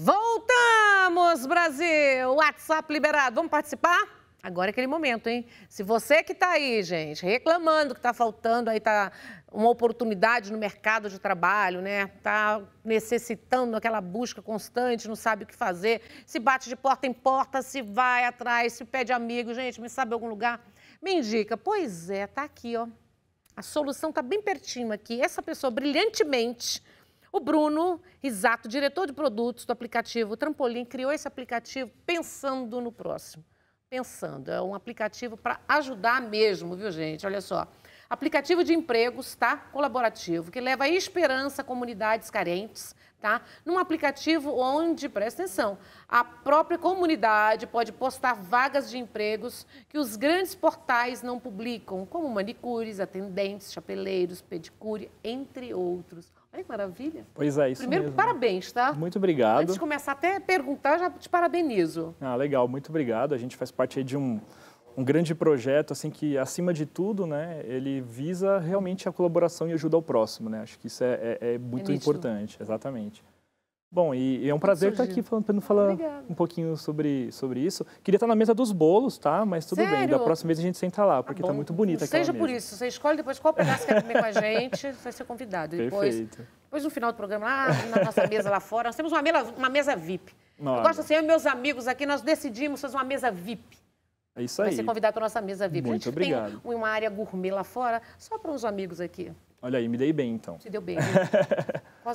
Voltamos, Brasil! WhatsApp liberado. Vamos participar? Agora é aquele momento, hein? Se você que está aí, gente, reclamando que está faltando, aí tá uma oportunidade no mercado de trabalho, né? Tá necessitando aquela busca constante, não sabe o que fazer, se bate de porta em porta, se vai atrás, se pede amigo, gente, me sabe algum lugar? Me indica. Pois é, tá aqui, ó. A solução tá bem pertinho aqui. Essa pessoa brilhantemente o Bruno exato, diretor de produtos do aplicativo Trampolim, criou esse aplicativo pensando no próximo. Pensando, é um aplicativo para ajudar mesmo, viu, gente? Olha só. Aplicativo de empregos, tá? Colaborativo, que leva esperança a comunidades carentes, tá? Num aplicativo onde, presta atenção, a própria comunidade pode postar vagas de empregos que os grandes portais não publicam, como manicures, atendentes, chapeleiros, pedicure, entre outros. Ai, que maravilha. Pois é, isso Primeiro, mesmo. parabéns, tá? Muito obrigado. Antes de começar até a perguntar, já te parabenizo. Ah, legal, muito obrigado. A gente faz parte de um, um grande projeto, assim, que acima de tudo, né, ele visa realmente a colaboração e ajuda ao próximo, né? Acho que isso é, é, é muito é importante, exatamente. Bom, e, e é um prazer estar tá aqui falando, falando falar Obrigada. um pouquinho sobre, sobre isso. Queria estar tá na mesa dos bolos, tá? Mas tudo Sério? bem, da próxima vez a gente senta lá, tá porque está muito bonita aquela Seja mesa. por isso, você escolhe depois qual pedaço quer comer com a gente, você vai ser convidado. Perfeito. depois no final do programa, lá na nossa mesa lá fora, nós temos uma mesa, uma mesa VIP. Nossa. Eu gosto assim, eu e meus amigos aqui, nós decidimos fazer uma mesa VIP. É isso aí. Vai ser convidado para nossa mesa VIP. Muito obrigado. tem uma área gourmet lá fora, só para uns amigos aqui. Olha aí, me dei bem então. Se deu bem.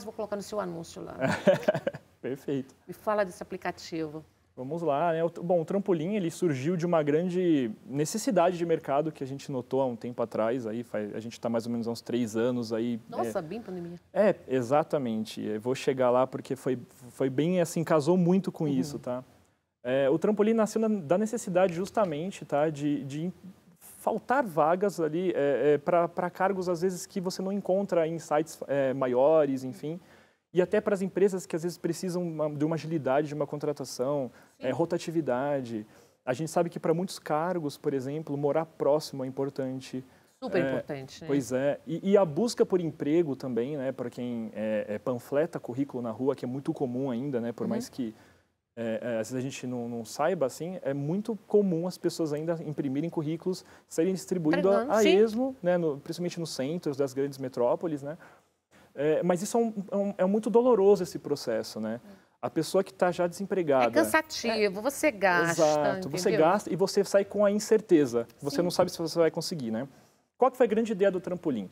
vou colocar no seu anúncio lá. Perfeito. Me fala desse aplicativo. Vamos lá, né? Bom, o trampolim ele surgiu de uma grande necessidade de mercado que a gente notou há um tempo atrás. Aí a gente está mais ou menos há uns três anos aí. Nossa, é... bem pandemia. É, exatamente. Eu vou chegar lá porque foi, foi bem assim, casou muito com uhum. isso, tá? É, o trampolim nasceu na, da necessidade justamente, tá, de, de faltar vagas ali é, é, para cargos, às vezes, que você não encontra em sites é, maiores, enfim. E até para as empresas que, às vezes, precisam de uma agilidade de uma contratação, é, rotatividade. A gente sabe que para muitos cargos, por exemplo, morar próximo é importante. Super é, importante, né? Pois é. E, e, a busca por emprego também, né? Para quem é, panfleta currículo na rua, que é muito comum ainda, né? Por uhum. mais que é, é, às vezes a gente não, não, saiba, assim, é muito comum as pessoas ainda imprimirem currículos, serem distribuídos a, a esmo, né, no, principalmente nos centros das grandes metrópoles, né? É, mas isso é um, é um, é, muito doloroso esse processo, né? A pessoa que está já desempregada. É cansativo, você gasta. Exato, entendeu? você gasta e você sai com a incerteza. Você Sim. não sabe se você vai conseguir, né? Qual que foi a grande ideia do trampolim?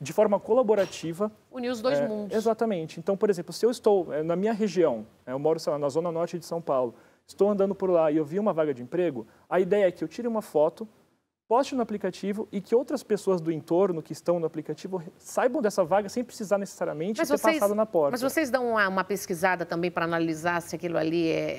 de forma colaborativa. Unir os dois é, mundos. Exatamente. Então, por exemplo, se eu estou é, na minha região, é, eu moro, sei lá, na zona norte de São Paulo, estou andando por lá e eu vi uma vaga de emprego, a ideia é que eu tire uma foto poste no aplicativo e que outras pessoas do entorno que estão no aplicativo saibam dessa vaga sem precisar necessariamente mas ter vocês, passado na porta. Mas vocês dão uma, uma pesquisada também para analisar se aquilo ali é,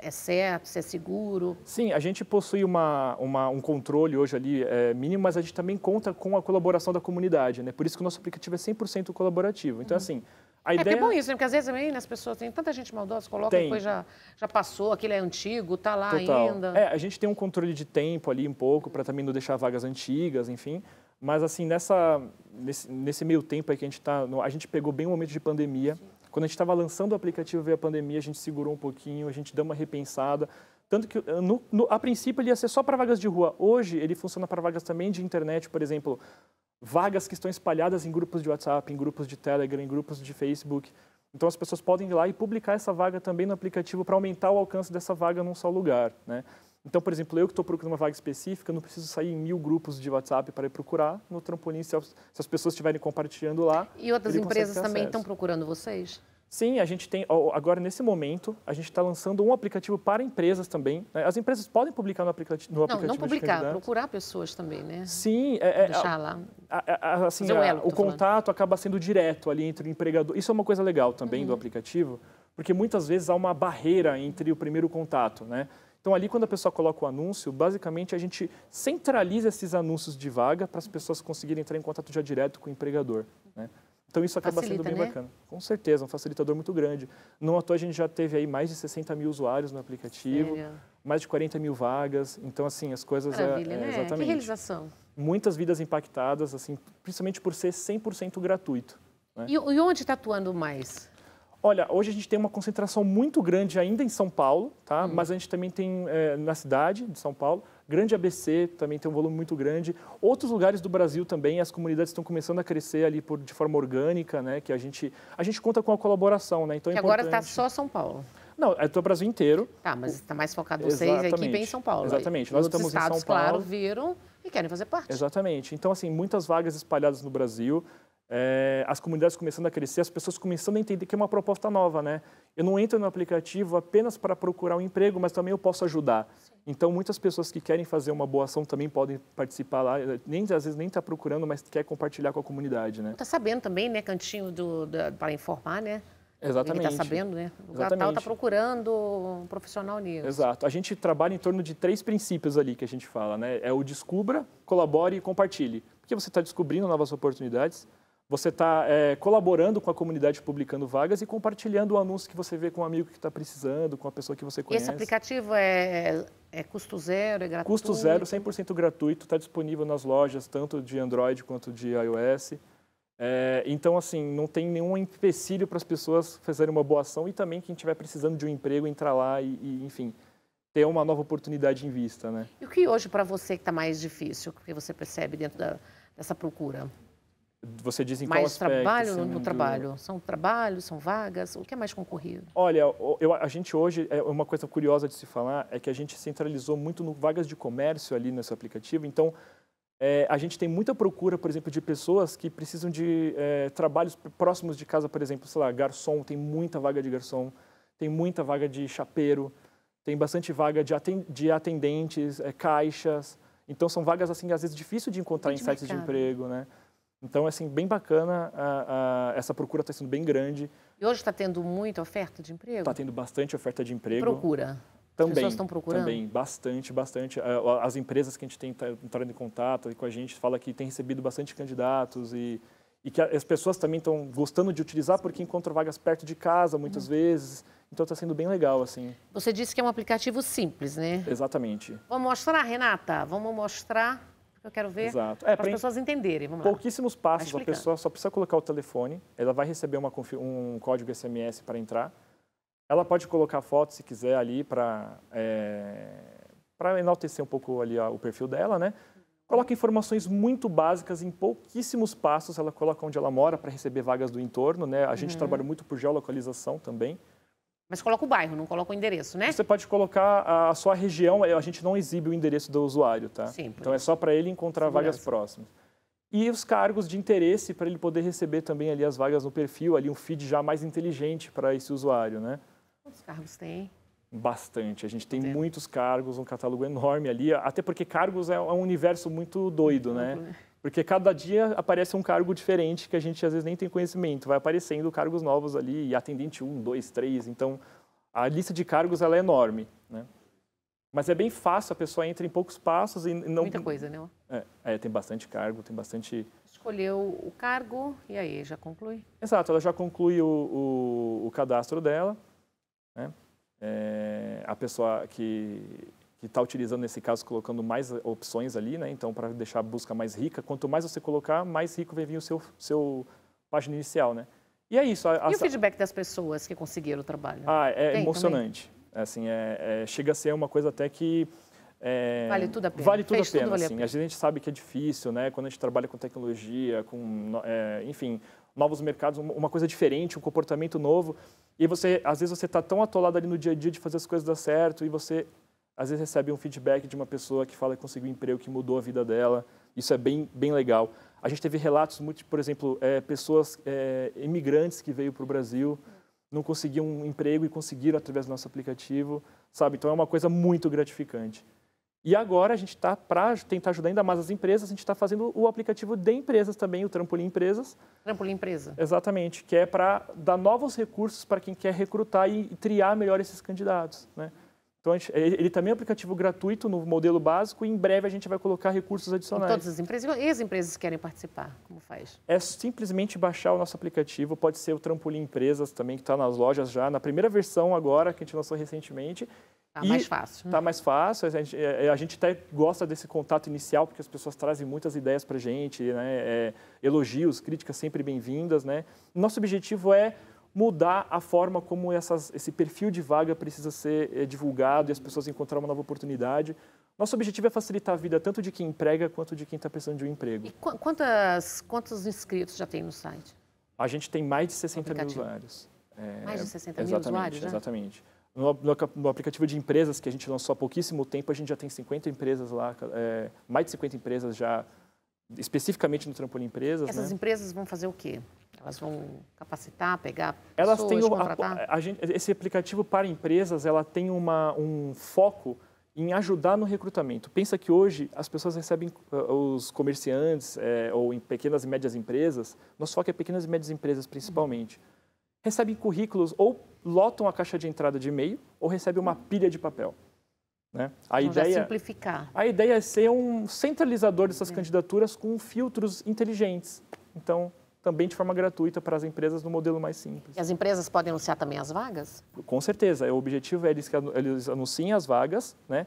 é, é, certo, se é seguro? Sim, a gente possui uma, uma um controle hoje ali é, mínimo, mas a gente também conta com a colaboração da comunidade, né? Por isso que o nosso aplicativo é 100% colaborativo. Então, uhum. assim, a é, é ideia... é bom isso, né? porque às vezes também né, as pessoas têm tanta gente maldosa, coloca tem. depois já, já passou, aquilo é antigo, está lá Total. ainda. É, a gente tem um controle de tempo ali um pouco, para também não deixar vagas antigas, enfim. Mas assim, nessa, nesse, nesse meio tempo aí que a gente está, a gente pegou bem o momento de pandemia. Sim. Quando a gente estava lançando o aplicativo veio a pandemia, a gente segurou um pouquinho, a gente deu uma repensada. Tanto que, eh, no, no, a princípio, ele ia ser só para vagas de rua. Hoje, ele funciona para vagas também de internet, por exemplo vagas que estão espalhadas em grupos de WhatsApp, em grupos de Telegram, em grupos de Facebook. Então as pessoas podem ir lá e publicar essa vaga também no aplicativo para aumentar o alcance dessa vaga num só lugar, né? Então, por exemplo, eu que estou procurando uma vaga específica, não preciso sair em mil grupos de WhatsApp para ir procurar. No trampolim, se as pessoas estiverem compartilhando lá. E outras empresas também estão procurando vocês? Sim, a gente tem, agora nesse momento, a gente está lançando um aplicativo para empresas também. Né? As empresas podem publicar no, no não, aplicativo. Não, não publicar, procurar pessoas também, né? Sim, é. é Deixar lá. A, a, assim, elo, o contato falando. acaba sendo direto ali entre o empregador. Isso é uma coisa legal também uhum. do aplicativo, porque muitas vezes há uma barreira entre o primeiro contato, né? Então, ali, quando a pessoa coloca o anúncio, basicamente a gente centraliza esses anúncios de vaga para as pessoas conseguirem entrar em contato já direto com o empregador. Né? Então isso acaba Facilita, sendo bem né? bacana. Com certeza, é um facilitador muito grande. Não à toa a gente já teve aí mais de 60 mil usuários no aplicativo, Sério? mais de 40 mil vagas. Então, assim, as coisas... É, Maravilha, é, né? Exatamente. Que realização. Muitas vidas impactadas, assim, principalmente por ser 100% gratuito. Né? E, e onde está atuando mais? Olha, hoje a gente tem uma concentração muito grande ainda em São Paulo, tá? Hum. Mas a gente também tem é, na cidade de São Paulo, Grande ABC também tem um volume muito grande. Outros lugares do Brasil também, as comunidades estão começando a crescer ali por, de forma orgânica, né? Que a gente, a gente conta com a colaboração, né? Então é que agora está só São Paulo. Não, é o Brasil inteiro. Tá, mas está mais focado vocês aqui bem em São Paulo. Exatamente. Nós estamos estados, em São Paulo. claro, viram e querem fazer parte. Exatamente. Então, assim, muitas vagas espalhadas no Brasil é, as comunidades começando a crescer, as pessoas começando a entender que é uma proposta nova, né? Eu não entro no aplicativo apenas para procurar um emprego, mas também eu posso ajudar. Sim. Então, muitas pessoas que querem fazer uma boa ação também podem participar lá, nem às vezes nem está procurando, mas quer compartilhar com a comunidade, né? Está sabendo também, né, cantinho do, do, para informar, né? Tá Exatamente. Ele está sabendo, né? O tá, tá Exatamente. Natal está procurando um profissional nisso. Exato. A gente trabalha em torno de três princípios ali que a gente fala, né? É o descubra, colabore e compartilhe. Porque você está descobrindo novas oportunidades, você está é, colaborando com a comunidade publicando vagas e compartilhando o anúncio que você vê com um amigo que está precisando, com a pessoa que você conhece. E esse aplicativo é, é, é custo zero, é gratuito? Custo zero, 100% gratuito, está disponível nas lojas, tanto de Android quanto de iOS. É, então, assim, não tem nenhum empecilho para as pessoas fazerem uma boa ação e também quem estiver precisando de um emprego entrar lá e, e, enfim, ter uma nova oportunidade em vista, né? E o que hoje para você que está mais difícil, o que você percebe dentro da, dessa procura? Você diz em mais qual aspecto? trabalho sendo... Assim, no trabalho. São trabalhos, são vagas, o que é mais concorrido? Olha, eu, a gente hoje, é, uma coisa curiosa de se falar é que a gente centralizou muito no vagas de comércio ali nesse aplicativo, então é, a gente tem muita procura, por exemplo, de pessoas que precisam de é, trabalhos próximos de casa, por exemplo, sei lá, garçom, tem muita vaga de garçom, tem muita vaga de chapeiro, tem bastante vaga de atendentes, é, caixas. Então, são vagas, assim, às vezes difícil de encontrar em sites mercado. de emprego, né? Então, é, assim, bem bacana, a, a, essa procura está sendo bem grande. E hoje está tendo muita oferta de emprego? Está tendo bastante oferta de emprego. Procura? Também, As pessoas estão procurando? Também, bastante, bastante. É, as empresas que a gente tem tá entrando em contato com a gente fala que tem recebido bastante candidatos e, e que as pessoas também estão gostando de utilizar porque encontram vagas perto de casa muitas hum. vezes. Então está sendo bem legal, assim. Você disse que é um aplicativo simples, né? Exatamente. Vamos mostrar, Renata? Vamos mostrar eu quero ver Exato. É, para as pessoas entenderem. Vamos pouquíssimos lá. passos, a pessoa só precisa colocar o telefone, ela vai receber uma, um código SMS para entrar, ela pode colocar foto, se quiser, ali para é, enaltecer um pouco ali ó, o perfil dela, né? Coloca informações muito básicas, em pouquíssimos passos, ela coloca onde ela mora para receber vagas do entorno, né? A gente uhum. trabalha muito por geolocalização também. Mas coloca o bairro, não coloca o endereço, né? Você pode colocar a sua região, é, a gente não exibe o endereço do usuário, tá? Sim. Então é só para ele encontrar segurança. vagas próximas. E os cargos de interesse para ele poder receber também ali as vagas no perfil, ali um feed já mais inteligente para esse usuário, né? Quantos cargos tem? Bastante. A gente tem Entendo. muitos cargos, um catálogo enorme ali, até porque cargos é, é um universo muito doido, muito né? Bom, né? Porque cada dia aparece um cargo diferente que a gente às vezes nem tem conhecimento, vai aparecendo cargos novos ali, atendente 1, 2, 3, então a lista de cargos ela é enorme, né? Mas é bem fácil, a pessoa entra em poucos passos e não... Muita coisa, né? É, é, tem bastante cargo, tem bastante... Escolheu o cargo e aí, já conclui? Exato, ela já conclui o, o, o cadastro dela, né? É, a pessoa que que está utilizando, nesse caso, colocando mais eh, opções ali, né? Então, para deixar a busca mais rica, quanto mais você colocar, mais rico vai vir o seu, seu página inicial, né? E é isso. A, a... E o feedback das pessoas que conseguiram o trabalho? Ah, é Tem emocionante. Também? É assim, é, é, chega a ser uma coisa até que... É, vale tudo a pena. Vale tudo, a pena, tudo assim. a pena, A gente sabe que é difícil, né? Quando a gente trabalha com tecnologia, com, é, enfim, novos mercados, uma coisa diferente, um comportamento novo. E você, às vezes, você está tão atolado ali no dia a dia de fazer as coisas dar certo e você às vezes recebe um feedback de uma pessoa que fala que conseguiu um emprego, que mudou a vida dela. Isso é bem, bem legal. A gente teve relatos muito, por exemplo, é, pessoas é, imigrantes que veio para o Brasil, não conseguiam um emprego e conseguiram através do nosso aplicativo, sabe? Então é uma coisa muito gratificante. E agora a gente está, para tentar ajudar ainda mais as empresas, a gente está fazendo o aplicativo de empresas também, o Trampolim Empresas. Trampolim Empresa. Exatamente, que é para dar novos recursos para quem quer recrutar e, e triar melhor esses candidatos, né? Então, gente, é, ele também é um aplicativo gratuito no modelo básico e em breve a gente vai colocar recursos adicionais. E todas as empresas e as empresas querem participar, como faz? É simplesmente baixar o nosso aplicativo, pode ser o Trampolim Empresas também, que está nas lojas já, na primeira versão agora, que a gente lançou recentemente. Está mais fácil. Está né? mais fácil. A gente, é, é, a gente até gosta desse contato inicial, porque as pessoas trazem muitas ideias para a gente, né? É, elogios, críticas sempre bem-vindas. Né? Nosso objetivo é mudar a forma como essas, esse perfil de vaga precisa ser é, divulgado e as pessoas encontrar uma nova oportunidade. Nosso objetivo é facilitar a vida tanto de quem emprega quanto de quem está precisando de um emprego. E qu quantas, quantos inscritos já tem no site? A gente tem mais de 60 mil usuários. É, mais de 60 mil usuários? Né? Exatamente. No, no, no, aplicativo de empresas que a gente lançou há pouquíssimo tempo, a gente já tem 50 empresas lá, é, mais de 50 empresas já, especificamente no Trampolim Empresas. Essas né? empresas vão fazer o quê? Elas vão capacitar, pegar Elas pessoas, têm o, a, a gente, esse aplicativo para empresas, ela tem uma, um foco em ajudar no recrutamento. Pensa que hoje as pessoas recebem, eh, os comerciantes é, ou em pequenas e médias empresas, nosso foco é pequenas e médias empresas principalmente, uhum. recebem currículos ou lotam a caixa de entrada de e-mail ou recebem uma pilha de papel. Né? A então, ideia simplificar. A ideia é ser um centralizador dessas é. candidaturas com filtros inteligentes. Então, também de forma gratuita para as empresas no modelo mais simples. E as empresas podem anunciar também as vagas? Com certeza. É o objetivo é eles que eles anunciem as vagas, né?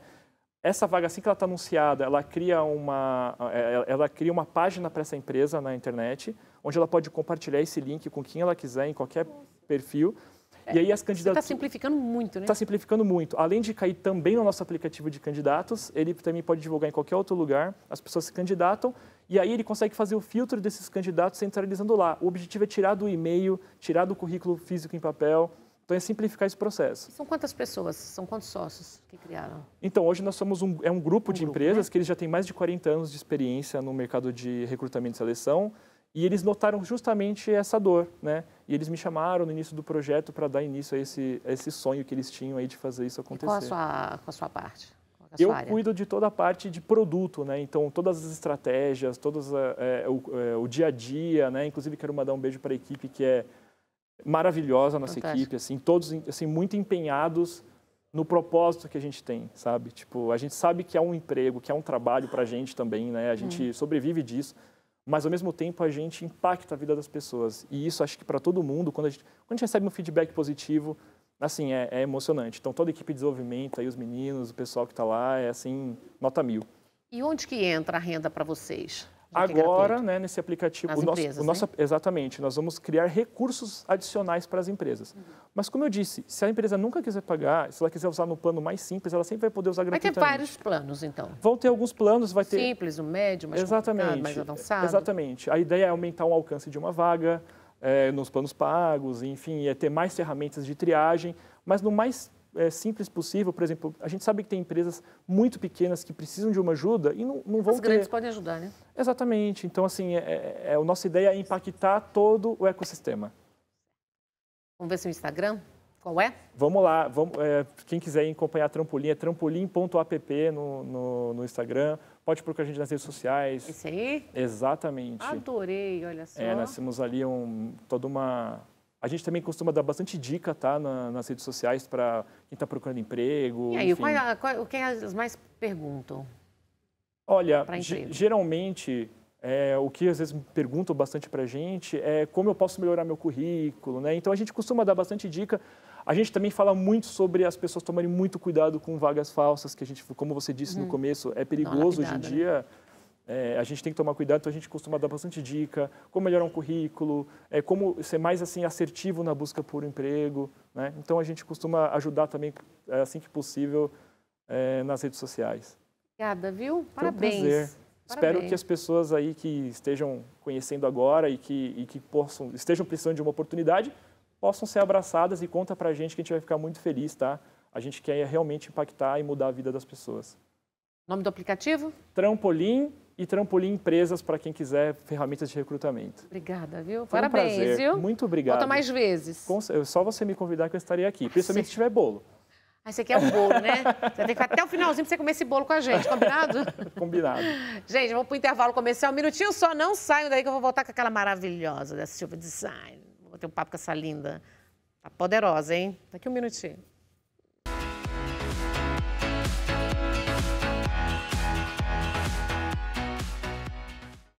Essa vaga, assim que ela está anunciada, ela cria uma, é, é, ela cria uma página para essa empresa na internet, onde ela pode compartilhar esse link com quem ela quiser, em qualquer perfil. É, e aí as candidaturas. Está simplificando muito, né? Está simplificando muito. Além de cair também no nosso aplicativo de candidatos, ele também pode divulgar em qualquer outro lugar, as pessoas se candidatam. E aí ele consegue fazer o filtro desses candidatos centralizando lá. O objetivo é tirar do e-mail, tirar do currículo físico em papel. Então é simplificar esse processo. E são quantas pessoas? São quantos sócios que criaram? Então, hoje nós somos um, é um grupo um de grupo, empresas né? que eles já têm mais de 40 anos de experiência no mercado de recrutamento e seleção. E eles notaram justamente essa dor, né? E eles me chamaram no início do projeto para dar início a esse, a esse sonho que eles tinham aí de fazer isso acontecer. E qual a sua, qual a sua parte? eu cuido de toda a parte de produto, né? Então, todas as estratégias, todos é, eh, eh, o, é, o, dia a dia, né? Inclusive, quero mandar um beijo para a equipe que é maravilhosa, a nossa Fantástico. equipe, assim, todos assim, muito empenhados no propósito que a gente tem, sabe? Tipo, a gente sabe que é um emprego, que é um trabalho para a gente também, né? A gente hum. sobrevive disso mas ao mesmo tempo a gente impacta a vida das pessoas. E isso acho que para todo mundo, quando a, gente, quando a gente recebe um feedback positivo, assim, é, é, emocionante. Então toda a equipe de desenvolvimento, aí os meninos, o pessoal que está lá, é assim, nota mil. E onde que entra a renda para vocês? É Agora, né, nesse aplicativo, o nosso, empresas, o nosso, né? exatamente, nós vamos criar recursos adicionais para as empresas. Uhum. Mas como eu disse, se a empresa nunca quiser pagar, se ela quiser usar no plano mais simples, ela sempre vai poder usar gratuitamente. Vai ter vários planos, então. Vão ter alguns planos, vai ter simples, o médio, mais exatamente, mais avançado. Exatamente. A ideia é aumentar o alcance de uma vaga é, nos planos pagos, enfim, é ter mais ferramentas de triagem, mas no mais é, simples possível. Por exemplo, a gente sabe que tem empresas muito pequenas que precisam de uma ajuda e não, não vão As ter... grandes podem ajudar, né? Exatamente. Então, assim, é, é, é, a nossa ideia é impactar todo o ecossistema. Vamos ver se o Instagram... Qual é? Vamos lá, vamos, é, quem quiser acompanhar a Trampolim, é trampolim.app no, no, no, Instagram. Pode procurar a gente nas redes sociais. Isso aí? Exatamente. Adorei, olha é, só. É, nós temos ali um, toda uma, a gente também costuma dar bastante dica tá, na, nas redes sociais para quem está procurando emprego. E aí, é enfim. o que é as mais perguntam? Olha, geralmente é, o que às vezes perguntam bastante para a gente é como eu posso melhorar meu currículo, né? Então a gente costuma dar bastante dica. A gente também fala muito sobre as pessoas tomarem muito cuidado com vagas falsas, que a gente, como você disse no uhum. começo, é perigoso hoje em né? dia. Né? É, a gente tem que tomar cuidado, então a gente costuma dar bastante dica, como melhorar um currículo, é, como ser mais assim assertivo na busca por um emprego. Né? Então a gente costuma ajudar também, é, assim que possível, é, nas redes sociais. Obrigada, viu? Parabéns. Um prazer. Parabéns. Espero que as pessoas aí que estejam conhecendo agora e que, e que possam, estejam precisando de uma oportunidade possam ser abraçadas e conta pra gente que a gente vai ficar muito feliz, tá? A gente quer realmente impactar e mudar a vida das pessoas. Nome do aplicativo? Trampolim e Trampolim Empresas para quem quiser ferramentas de recrutamento. Obrigada, viu? Foi Parabéns, um prazer. viu? Muito obrigado. Volta mais vezes. Com, só você me convidar que eu estarei aqui, principalmente se tiver bolo. Aí você quer um bolo, né? Você tem que ficar até o finalzinho pra você comer esse bolo com a gente, combinado? Combinado. Gente, vamos pro intervalo comercial. Um minutinho só, não saiam daí que eu vou voltar com aquela maravilhosa da Silva Design. Vou ter um papo com essa linda. Tá poderosa, hein? Daqui um minutinho.